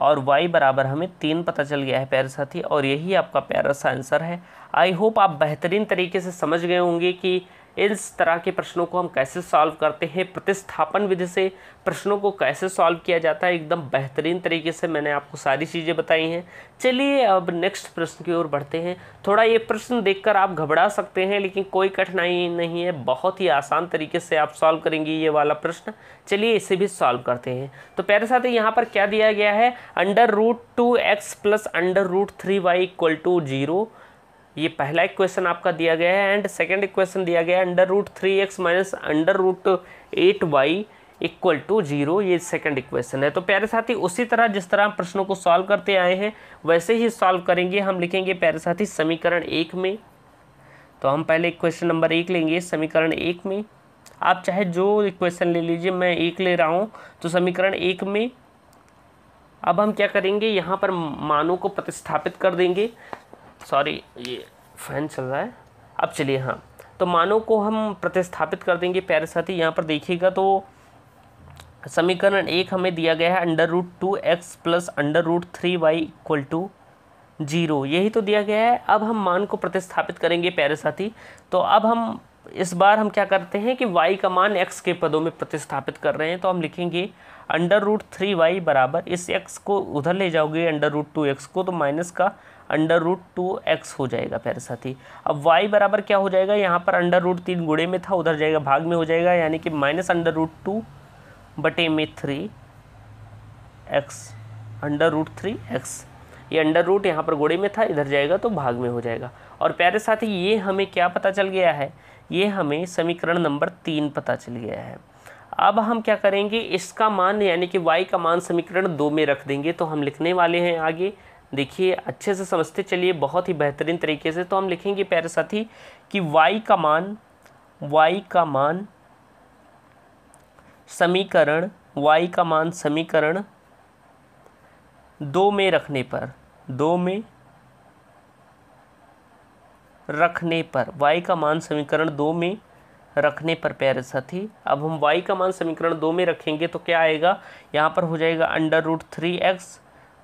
Speaker 1: और y बराबर हमें तीन पता चल गया है प्यारे साथी और यही आपका प्यारा सा आंसर है आई होप आप बेहतरीन तरीके से समझ गए होंगे कि इस तरह के प्रश्नों को हम कैसे सॉल्व करते हैं प्रतिस्थापन विधि से प्रश्नों को कैसे सॉल्व किया जाता है एकदम बेहतरीन तरीके से मैंने आपको सारी चीज़ें बताई हैं चलिए अब नेक्स्ट प्रश्न की ओर बढ़ते हैं थोड़ा ये प्रश्न देखकर आप घबरा सकते हैं लेकिन कोई कठिनाई नहीं है बहुत ही आसान तरीके से आप सॉल्व करेंगे ये वाला प्रश्न चलिए इसे भी सॉल्व करते हैं तो पहले साथ ही यहाँ पर क्या दिया गया है under root two x plus under root three y equal to zero ये पहला इक्वेशन आपका दिया गया है एंड सेकेंड इक्वेशन दिया गया है under root three x minus under root eight y equal to zero ये सेकंड इक्वेशन है तो प्यारे साथी उसी तरह जिस तरह प्रश्नों को सॉल्व करते आए हैं वैसे ही सॉल्व करेंगे हम लिखेंगे प्यारे साथी समीकरण एक में तो हम पहले इक्वेशन नंबर एक लेंगे समीकरण एक में आप चाहे जो इक्वेशन ले लीजिए मैं एक ले रहा हूँ तो समीकरण एक में अब हम क्या करेंगे यहाँ पर मानों को प्रतिस्थापित कर देंगे सॉरी ये फैन चल रहा है अब चलिए हाँ तो मानों को हम प्रतिस्थापित कर देंगे प्यारे साथी यहाँ पर देखिएगा तो समीकरण एक हमें दिया गया है under root two x plus under root three y equal to zero यही तो दिया गया है अब हम मान को प्रतिस्थापित करेंगे प्यारे साथी तो अब हम इस बार हम क्या करते हैं कि y का मान x के पदों में प्रतिस्थापित कर रहे हैं तो हम लिखेंगे अंडर रूट थ्री वाई बराबर इस x को उधर ले जाओगे अंडर रूट टू एक्स को तो माइनस का अंडर रूट टू एक्स हो जाएगा प्यारे साथी अब वाई बराबर क्या हो जाएगा यहाँ पर अंडर रूट तीन गुड़े में था उधर जाएगा भाग में हो जाएगा यानी कि माइनस अंडर रूट टू बटे में three x under root three x ये अंडर रूट यहाँ पर गुड़े में था इधर जाएगा तो भाग में हो जाएगा और प्यारे साथी ये हमें क्या पता चल गया है ये हमें समीकरण नंबर तीन पता चल गया है अब हम क्या करेंगे इसका मान यानी कि y का मान समीकरण दो में रख देंगे तो हम लिखने वाले हैं आगे देखिए अच्छे से समझते चलिए बहुत ही बेहतरीन तरीके से तो हम लिखेंगे प्यारे साथी कि y का मान y का मान समीकरण y का मान समीकरण दो में रखने पर दो में रखने पर y का मान समीकरण दो में रखने पर प्यारे साथी अब हम y का मान समीकरण दो में रखेंगे तो क्या आएगा यहाँ पर हो जाएगा under root three x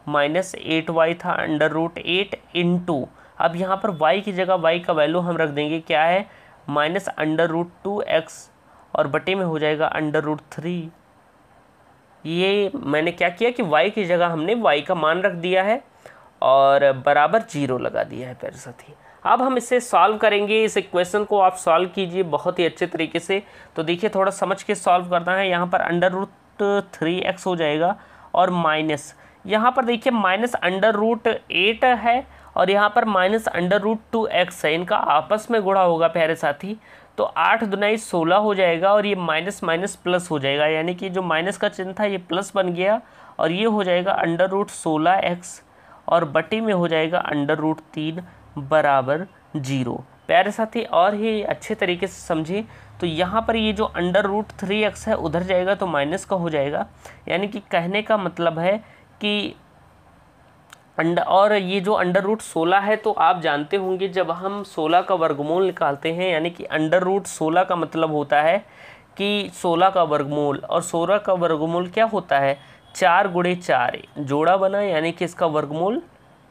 Speaker 1: minus eight y था under root eight in two अब यहाँ पर वाई की जगह वाई का वैल्यू हम रख देंगे क्या है minus under root two x और बटे में हो जाएगा अंडर रूट थ्री ये मैंने क्या किया कि y की जगह हमने y का मान रख दिया है और बराबर जीरो लगा दिया है पैर साथी अब हम इसे सॉल्व करेंगे इस इक्वेशन को आप सॉल्व कीजिए बहुत ही अच्छे तरीके से तो देखिए थोड़ा समझ के सॉल्व करना है यहाँ पर अंडर रूट थ्री एक्स हो जाएगा और माइनस यहाँ पर देखिए माइनस अंडर रूट एट है और यहाँ पर minus under root two x है इनका आपस में गुणा होगा प्यारे साथी तो आठ दुनाई सोलह हो जाएगा और ये माइनस माइनस प्लस हो जाएगा यानी कि जो माइनस का चिन्ह था ये प्लस बन गया और ये हो जाएगा अंडर रूट सोलह एक्स और बटी में हो जाएगा अंडर रूट तीन बराबर जीरो प्यारे साथी और ही अच्छे तरीके से समझें तो यहाँ पर ये जो अंडर रूट थ्री एक्स है उधर जाएगा तो माइनस का हो जाएगा यानी कि कहने का मतलब है कि अंड और ये जो अंडर रूट सोलह है तो आप जानते होंगे जब हम सोलह का वर्गमूल निकालते हैं यानी कि अंडर रूट सोलह का मतलब होता है कि सोलह का वर्गमूल और सोलह का वर्गमूल क्या होता है चार गुड़े चार जोड़ा बना यानी कि इसका वर्गमूल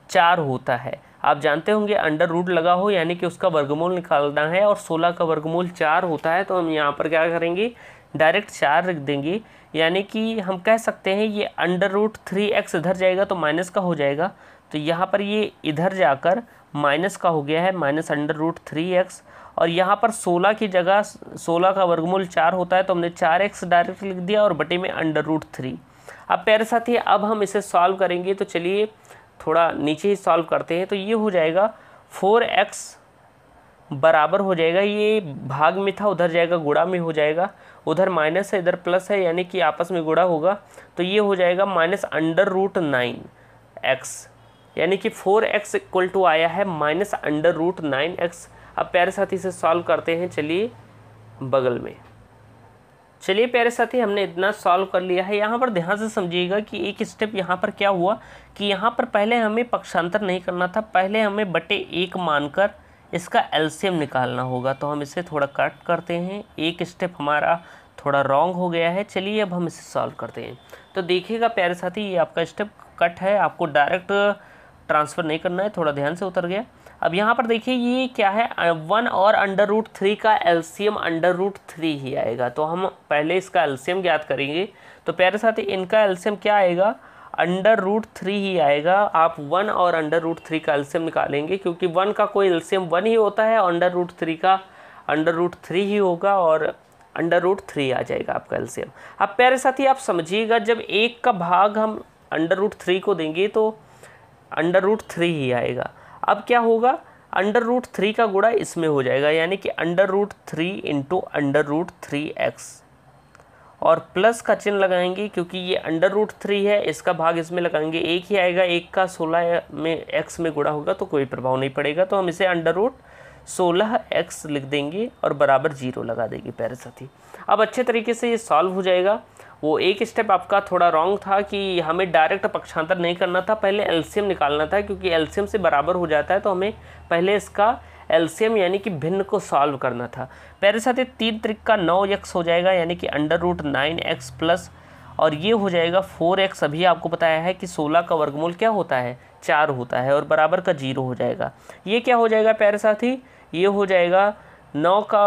Speaker 1: चार होता है आप जानते होंगे अंडर रूट लगा हो यानी कि उसका वर्गमूल निकालना है और सोलह का वर्गमूल चार होता है तो हम यहाँ पर क्या करेंगे डायरेक्ट चार रख देंगे यानी कि हम कह सकते हैं ये अंडर रूट थ्री एक्स इधर जाएगा तो माइनस का हो जाएगा तो यहाँ पर ये इधर जाकर माइनस का हो गया है minus under root three x और यहाँ पर सोलह की जगह सोलह का वर्गमूल चार होता है तो हमने चार एक्स डायरेक्ट लिख दिया और बटे में अंडर रूट थ्री अब प्यारे साथी अब हम इसे सॉल्व करेंगे तो चलिए थोड़ा नीचे ही सॉल्व करते हैं तो ये हो जाएगा फोर एक्स बराबर हो जाएगा ये भाग में था उधर जाएगा गुड़ा में हो जाएगा उधर माइनस है इधर प्लस है यानी कि आपस में गुड़ा होगा तो ये हो जाएगा minus under root nine x यानी कि फोर एक्स इक्वल टू आया है minus under root nine x अब प्यारे साथी इसे सॉल्व करते हैं चलिए बगल में चलिए प्यारे साथी हमने इतना सॉल्व कर लिया है यहाँ पर ध्यान से समझिएगा कि एक स्टेप यहाँ पर क्या हुआ कि यहाँ पर पहले हमें पक्षांतर नहीं करना था पहले हमें बटे एक मानकर इसका एल्सीयम निकालना होगा तो हम इसे थोड़ा कट करते हैं एक स्टेप हमारा थोड़ा रॉन्ग हो गया है चलिए अब हम इसे सॉल्व करते हैं तो देखिएगा प्यारे साथी ये आपका स्टेप कट है आपको डायरेक्ट ट्रांसफ़र नहीं करना है थोड़ा ध्यान से उतर गया अब यहाँ पर देखिए ये क्या है वन और अंडर रूट थ्री का एल्सीयम अंडर रूट थ्री ही आएगा तो हम पहले इसका एल्सीयम ज्ञात करेंगे तो प्यारे साथी इनका एल्सीयम क्या आएगा अंडर रूट थ्री ही आएगा आप वन और अंडर रूट थ्री का एल्सियम निकालेंगे क्योंकि वन का कोई एल्सियम वन ही होता है अंडर रूट थ्री का अंडर रूट थ्री ही होगा और अंडर रूट थ्री आ जाएगा आपका एल्सियम अब प्यारे साथी आप समझिएगा जब एक का भाग हम अंडर रूट थ्री को देंगे तो अंडर रूट थ्री ही आएगा अब क्या होगा अंडर रूट थ्री का गुड़ा इसमें हो जाएगा यानी कि under root three into under root three x और प्लस का चिन्ह लगाएंगे क्योंकि ये अंडर रूट थ्री है इसका भाग इसमें लगाएंगे एक ही आएगा एक का सोलह में एक्स में गुड़ा होगा तो कोई प्रभाव नहीं पड़ेगा तो हम इसे अंडर रूट सोलह एक्स लिख देंगे और बराबर जीरो लगा देंगे पैर साथी अब अच्छे तरीके से ये सॉल्व हो जाएगा वो एक स्टेप आपका थोड़ा रॉन्ग था कि हमें डायरेक्ट पक्षांतर नहीं करना था पहले एल्शियम निकालना था क्योंकि एल्शियम से बराबर हो जाता है तो हमें पहले इसका एलसीएम यानी कि भिन्न को सॉल्व करना था पहले साथ ही तीन त्रिक का नौ एक्स हो जाएगा यानी कि under root nine x plus और ये हो जाएगा फोर एक्स अभी आपको बताया है कि सोलह का वर्गमूल क्या होता है चार होता है और बराबर का जीरो हो जाएगा ये क्या हो जाएगा प्यारे साथी ये हो जाएगा नौ का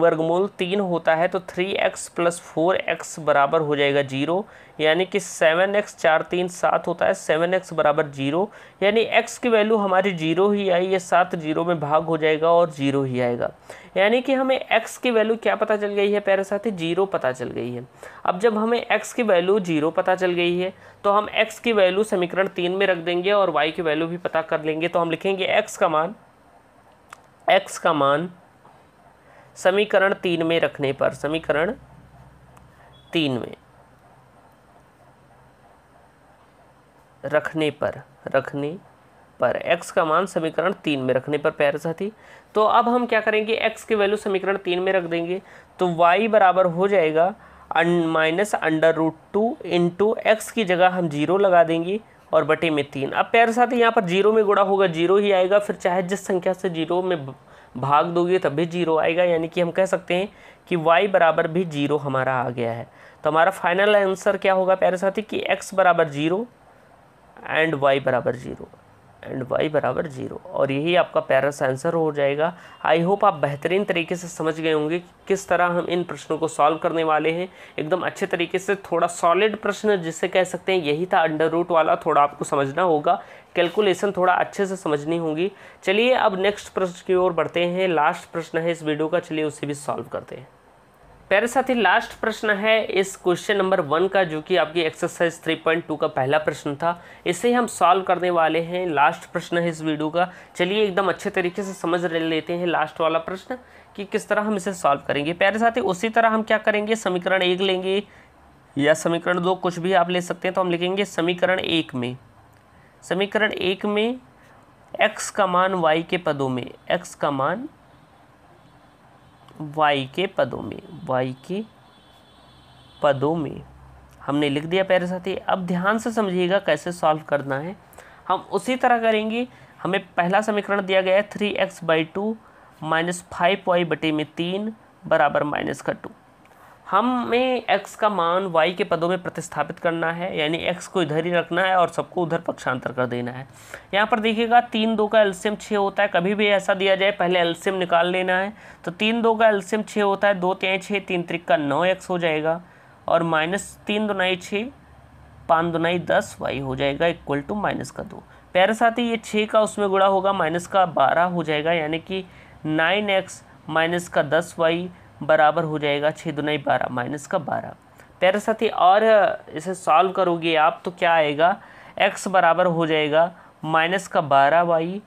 Speaker 1: वर्गमूल तीन होता है तो three x plus four x बराबर हो जाएगा जीरो यानी कि सेवन एक्स चार तीन सात होता है सेवन एक्स बराबर जीरो यानी एक्स की वैल्यू हमारी जीरो ही आई ये सात जीरो में भाग हो जाएगा और जीरो ही आएगा यानी कि हमें एक्स की वैल्यू क्या पता चल गई है साथ साथी जीरो पता चल गई है अब जब हमें एक्स की वैल्यू जीरो पता चल गई है तो हम एक्स की वैल्यू समीकरण तीन में रख देंगे और वाई की वैल्यू भी पता कर लेंगे तो हम लिखेंगे एक्स का मान एक्स का मान समीकरण तीन में रखने पर समीकरण तीन में रखने पर रखने पर x का मान समीकरण तीन में रखने पर पैर साथी तो अब हम क्या करेंगे x की वैल्यू समीकरण तीन में रख देंगे तो y बराबर हो जाएगा minus under root two into x की जगह हम जीरो लगा देंगे और बटे में तीन अब पैर साथी यहाँ पर जीरो में गुड़ा होगा जीरो ही आएगा फिर चाहे जिस संख्या से जीरो में भाग दोगे तब भी जीरो आएगा यानी कि हम कह सकते हैं कि y बराबर भी जीरो हमारा आ गया है तो हमारा फाइनल आंसर क्या होगा प्यारे साथी कि x बराबर जीरो एंड y बराबर जीरो एंड वाई बराबर जीरो और यही आपका पैरस आंसर हो जाएगा आई होप आप बेहतरीन तरीके से समझ गए होंगे किस तरह हम इन प्रश्नों को सॉल्व करने वाले हैं एकदम अच्छे तरीके से थोड़ा सॉलिड प्रश्न जिसे कह सकते हैं यही था अंडर रूट वाला थोड़ा आपको समझना होगा कैलकुलेशन थोड़ा अच्छे से समझनी होगी चलिए अब नेक्स्ट प्रश्न की ओर बढ़ते हैं लास्ट प्रश्न है इस वीडियो का चलिए उसे भी सॉल्व करते हैं प्यारे साथी लास्ट प्रश्न है इस क्वेश्चन नंबर वन का जो कि आपकी एक्सरसाइज थ्री पॉइंट टू का पहला प्रश्न था इसे हम सॉल्व करने वाले हैं लास्ट प्रश्न है इस वीडियो का चलिए एकदम अच्छे तरीके से समझ लेते हैं लास्ट वाला प्रश्न कि किस तरह हम इसे सॉल्व करेंगे प्यारे साथी उसी तरह हम क्या करेंगे समीकरण एक लेंगे या समीकरण दो कुछ भी आप ले सकते हैं तो हम लिखेंगे समीकरण एक में समीकरण एक में एक्स का मान वाई के पदों में एक्स का मान वाई के पदों में वाई के पदों में हमने लिख दिया प्यारे साथी अब ध्यान से समझिएगा कैसे सॉल्व करना है हम उसी तरह करेंगे हमें पहला समीकरण दिया गया है three x by two minus five y बटे में तीन बराबर माइनस का टू हमें x का मान y के पदों में प्रतिस्थापित करना है यानी x को इधर ही रखना है और सबको उधर पक्षांतर कर देना है यहाँ पर देखिएगा तीन दो का एल्सियम छः होता है कभी भी ऐसा दिया जाए पहले एल्सियम निकाल लेना है तो तीन दो का एल्सियम छः होता है दो तें छः तीन त्रिक का नौ एक्स हो जाएगा और माइनस तीन दुनाई छः पाँच दुनाई दस वाई हो जाएगा इक्वल टू माइनस का दो पैर साथ ही ये छः का उसमें गुड़ा होगा माइनस का बारह हो जाएगा यानी कि नाइन एक्स माइनस का दस वाई बराबर हो जाएगा छः दुनाई बारह माइनस का बारह साथ साथी और इसे सॉल्व करोगे आप तो क्या आएगा एक्स बराबर हो जाएगा माइनस का बारह वाई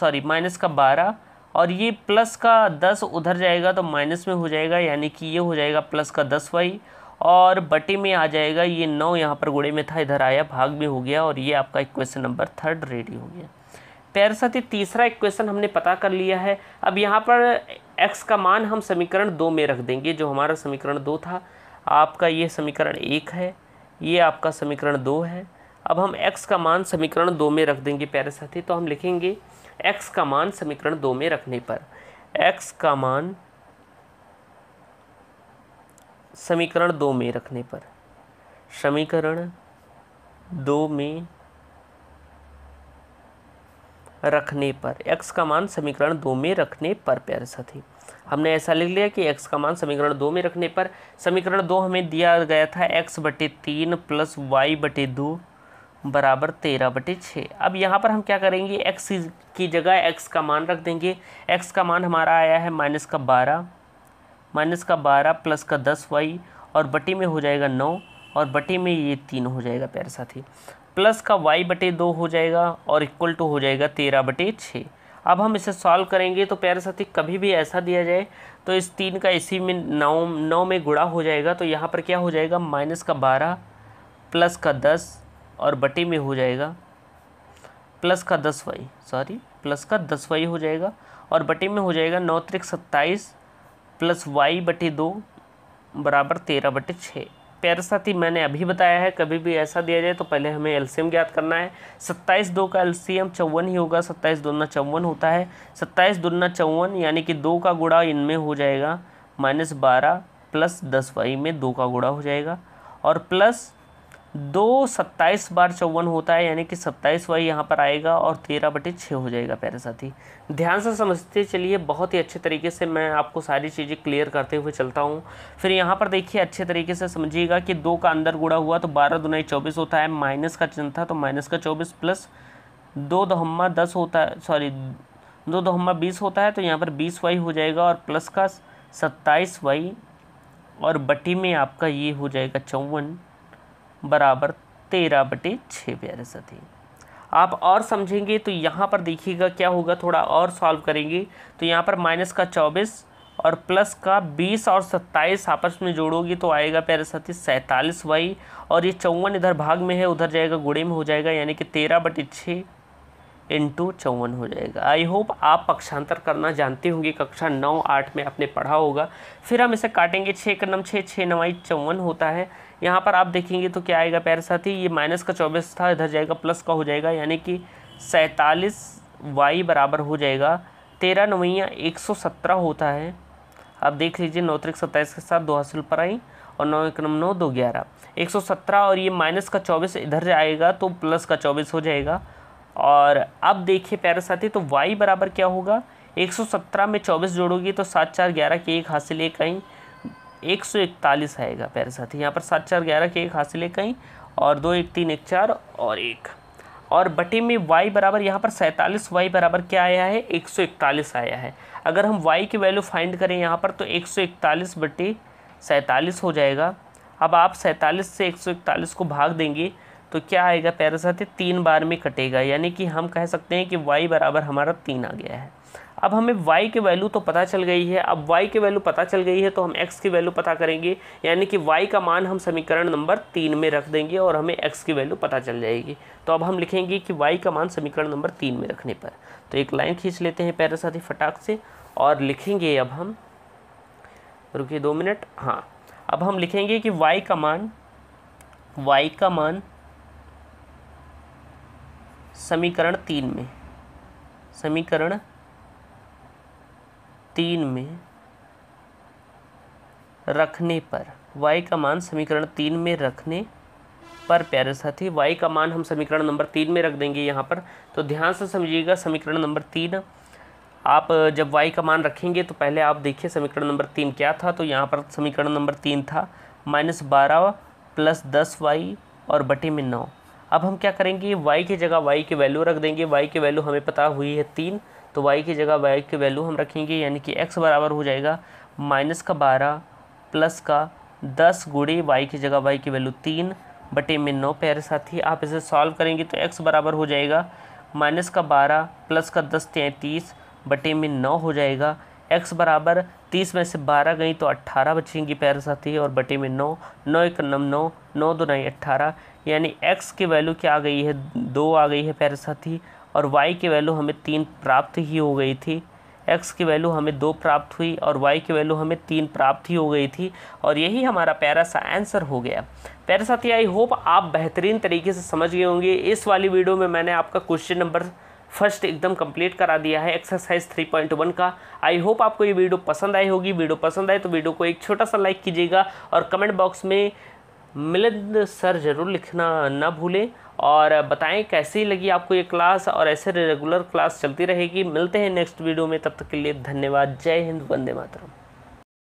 Speaker 1: सॉरी माइनस का बारह और ये प्लस का दस उधर जाएगा तो माइनस में हो जाएगा यानी कि ये हो जाएगा प्लस का दस वाई और बटे में आ जाएगा ये नौ यहाँ पर गुड़े में था इधर आया भाग में हो गया और ये आपका इक्वेशन नंबर थर्ड रेडी हो गया प्यारे साथी तीसरा इक्वेशन हमने पता कर लिया है अब यहाँ पर एक्स का मान हम समीकरण दो में रख देंगे जो हमारा समीकरण दो था आपका ये समीकरण एक है ये आपका समीकरण दो है अब हम x का मान समीकरण दो में रख देंगे प्यारे साथी तो हम लिखेंगे x का मान समीकरण दो में रखने पर x का मान समीकरण दो में रखने पर समीकरण दो में रखने पर एक्स का मान समीकरण दो में रखने पर प्यारे साथी हमने ऐसा लिख लिया कि एक्स का मान समीकरण दो में रखने पर समीकरण दो हमें दिया गया था एक्स बटे तीन प्लस वाई बटे दो बराबर तेरह बटे छः अब यहाँ पर हम क्या करेंगे एक्स की जगह एक्स का मान रख देंगे एक्स का मान हमारा आया है माइनस का बारह माइनस का बारह प्लस का दस वाई और बटी में हो जाएगा नौ और बटी में ये तीन हो जाएगा प्यारे साथी प्लस का वाई बटे दो हो जाएगा और इक्वल टू हो जाएगा तेरह बटे छः अब हम इसे सॉल्व करेंगे तो प्यारे साथी कभी भी ऐसा दिया जाए तो इस तीन का इसी में नौ नौ में गुड़ा हो जाएगा तो यहाँ पर क्या हो जाएगा माइनस का बारह प्लस का दस और बटे में हो जाएगा प्लस का दस वाई सॉरी प्लस का दस वाई हो जाएगा और बटे में हो जाएगा नौ त्रिक सत्ताईस प्लस वाई बटे दो बराबर तेरह बटे छः प्यारे साथी मैंने अभी बताया है कभी भी ऐसा दिया जाए तो पहले हमें एलसीएम ज्ञात करना है सत्ताईस दो का एलसीएम चौवन ही होगा सत्ताईस दोना चौवन होता है सत्ताईस दोना चौवन यानी कि दो का गुड़ा इनमें हो जाएगा माइनस बारह प्लस दस वाई में दो का गुड़ा हो जाएगा और प्लस दो सत्ताईस बार चौवन होता है यानी कि सत्ताईस वाई यहाँ पर आएगा और तेरह बटे छः हो जाएगा प्यारे साथी ध्यान से समझते चलिए बहुत ही अच्छे तरीके से मैं आपको सारी चीज़ें क्लियर करते हुए चलता हूँ फिर यहाँ पर देखिए अच्छे तरीके से समझिएगा कि दो का अंदर गुड़ा हुआ तो बारह दुनाई चौबीस होता है माइनस का चिन्ह था तो माइनस का चौबीस प्लस दो दोहम्मा दस होता है सॉरी दो दोहम्मा बीस होता है तो यहाँ पर बीस वाई हो जाएगा और प्लस का सत्ताईस वाई और बटी में आपका ये हो जाएगा चौवन बराबर तेरह बटे छः बयालीस थी आप और समझेंगे तो यहाँ पर देखिएगा क्या होगा थोड़ा और सॉल्व करेंगे तो यहाँ पर माइनस का चौबीस और प्लस का बीस और सत्ताईस आपस में जोड़ोगे तो आएगा प्यारे साथी सैंतालीस वाई और ये चौवन इधर भाग में है उधर जाएगा गुड़े में हो जाएगा यानी कि तेरह बटे छः इंटू चौवन हो जाएगा आई होप आप पक्षांतर करना जानते होंगे कक्षा नौ आठ में आपने पढ़ा होगा फिर हम इसे काटेंगे छः का नम छः छः नवाई चौवन होता है यहाँ पर आप देखेंगे तो क्या आएगा प्यारे साथी ये माइनस का चौबीस था इधर जाएगा प्लस का हो जाएगा यानी कि सैंतालीस वाई बराबर हो जाएगा तेरह नवैया एक सौ सत्रह होता है आप देख लीजिए नौ तरीक सत्ताईस के साथ दो हासिल पर आई और नौ एक नम नौ दो ग्यारह एक सौ सत्रह और ये माइनस का चौबीस इधर जाएगा तो प्लस का चौबीस हो जाएगा और अब देखिए प्यारे साथी तो वाई बराबर क्या होगा एक सौ सत्रह में चौबीस जोड़ोगी तो सात चार ग्यारह की एक हासिल एक आई एक सौ इकतालीस आएगा प्यारे साथी यहाँ पर सात चार ग्यारह के एक हासिल है कहीं और दो एक तीन एक चार और एक और बटे में y बराबर यहाँ पर सैंतालीस वाई बराबर क्या आया है एक सौ इकतालीस आया है अगर हम y की वैल्यू फाइंड करें यहाँ पर तो एक सौ इकतालीस बटे सैंतालीस हो जाएगा अब आप सैंतालीस से एक सौ इकतालीस को भाग देंगे तो क्या आएगा पैरासाथी तीन बार में कटेगा यानी कि हम कह सकते हैं कि y बराबर हमारा तीन आ गया है अब हमें y की वैल्यू तो पता चल गई है अब y की वैल्यू पता चल गई है तो हम x की वैल्यू पता करेंगे यानी कि y का मान हम समीकरण नंबर तीन में रख देंगे और हमें x की वैल्यू पता चल जाएगी तो अब हम लिखेंगे कि y का मान समीकरण नंबर तीन में रखने पर तो एक लाइन खींच लेते हैं पैरे साथी फटाक से और लिखेंगे अब हम रुकिए दो मिनट हाँ अब हम लिखेंगे कि y का मान y का मान समीकरण तीन में समीकरण तीन में रखने पर y का मान समीकरण तीन में रखने पर प्यारे साथी y का मान हम समीकरण नंबर तीन में रख देंगे यहाँ पर तो ध्यान से समझिएगा समीकरण नंबर तीन आप जब y का मान रखेंगे तो पहले आप देखिए समीकरण नंबर तीन क्या था तो यहाँ पर समीकरण नंबर तीन था माइनस बारह प्लस दस वाई और बटे में नौ अब हम क्या करेंगे y की जगह y की वैल्यू रख देंगे y की वैल्यू हमें पता हुई है तीन तो वाई की जगह वाई की वैल्यू हम रखेंगे यानी कि एक्स बराबर हो जाएगा माइनस का बारह प्लस का दस गुड़े वाई की जगह वाई की वैल्यू तीन बटे में नौ पैर साथी आप इसे सॉल्व करेंगे तो एक्स बराबर हो जाएगा माइनस का बारह प्लस का दस तैंतीस बटे में नौ हो जाएगा एक्स बराबर तीस में से बारह गई तो अट्ठारह बचेंगी पैर साथी और बटे में नौ नौ एक नम नौ नौ दो नई अट्ठारह यानी एक्स की वैल्यू क्या आ गई है दो आ गई है पैर साथी और वाई की वैल्यू हमें तीन प्राप्त ही हो गई थी एक्स की वैल्यू हमें दो प्राप्त हुई और वाई की वैल्यू हमें तीन प्राप्त ही हो गई थी और यही हमारा प्यारा सा आंसर हो गया प्यारे साथी आई होप आप बेहतरीन तरीके से समझ गए होंगे इस वाली वीडियो में मैंने आपका क्वेश्चन नंबर फर्स्ट एकदम कंप्लीट करा दिया है एक्सरसाइज 3.1 का आई होप आपको ये वीडियो पसंद आई होगी वीडियो पसंद आए तो वीडियो को एक छोटा सा लाइक कीजिएगा और कमेंट बॉक्स में मिलन सर ज़रूर लिखना ना भूलें और बताएं कैसी लगी आपको ये क्लास और ऐसे रेगुलर क्लास चलती रहेगी मिलते हैं नेक्स्ट वीडियो में तब तक के लिए धन्यवाद जय हिंद वंदे मातरम